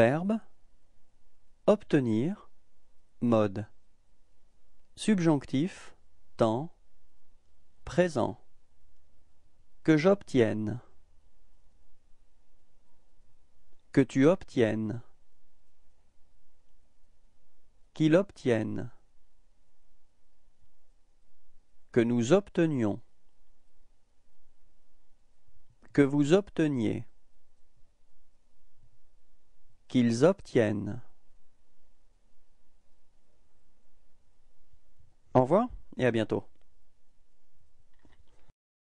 Verbe obtenir mode subjonctif temps présent que j'obtienne que tu obtiennes qu'il obtienne que nous obtenions que vous obteniez qu'ils obtiennent. Au revoir et à bientôt.